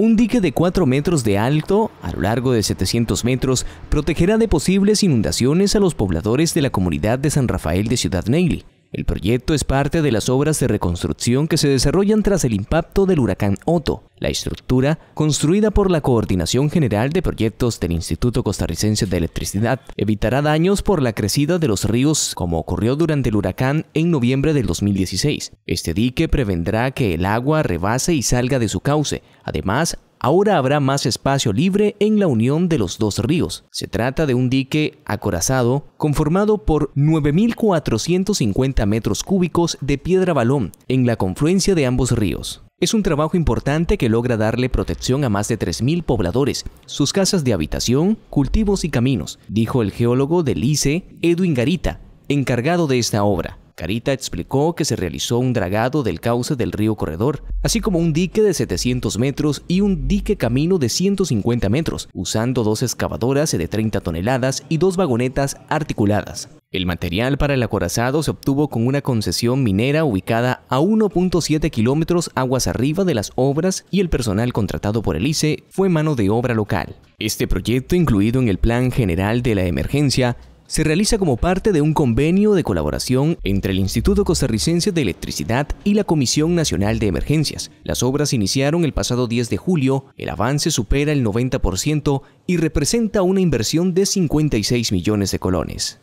Un dique de 4 metros de alto, a lo largo de 700 metros, protegerá de posibles inundaciones a los pobladores de la comunidad de San Rafael de Ciudad Neyli. El proyecto es parte de las obras de reconstrucción que se desarrollan tras el impacto del huracán Otto. La estructura, construida por la Coordinación General de Proyectos del Instituto Costarricense de Electricidad, evitará daños por la crecida de los ríos como ocurrió durante el huracán en noviembre del 2016. Este dique prevendrá que el agua rebase y salga de su cauce. Además, ahora habrá más espacio libre en la unión de los dos ríos. Se trata de un dique acorazado conformado por 9.450 metros cúbicos de piedra balón en la confluencia de ambos ríos. Es un trabajo importante que logra darle protección a más de 3.000 pobladores, sus casas de habitación, cultivos y caminos, dijo el geólogo del ICE, Edwin Garita, encargado de esta obra. Carita explicó que se realizó un dragado del cauce del río Corredor, así como un dique de 700 metros y un dique camino de 150 metros, usando dos excavadoras de 30 toneladas y dos vagonetas articuladas. El material para el acorazado se obtuvo con una concesión minera ubicada a 1.7 kilómetros aguas arriba de las obras y el personal contratado por el ICE fue mano de obra local. Este proyecto, incluido en el Plan General de la Emergencia, se realiza como parte de un convenio de colaboración entre el Instituto Costarricense de Electricidad y la Comisión Nacional de Emergencias. Las obras iniciaron el pasado 10 de julio, el avance supera el 90% y representa una inversión de 56 millones de colones.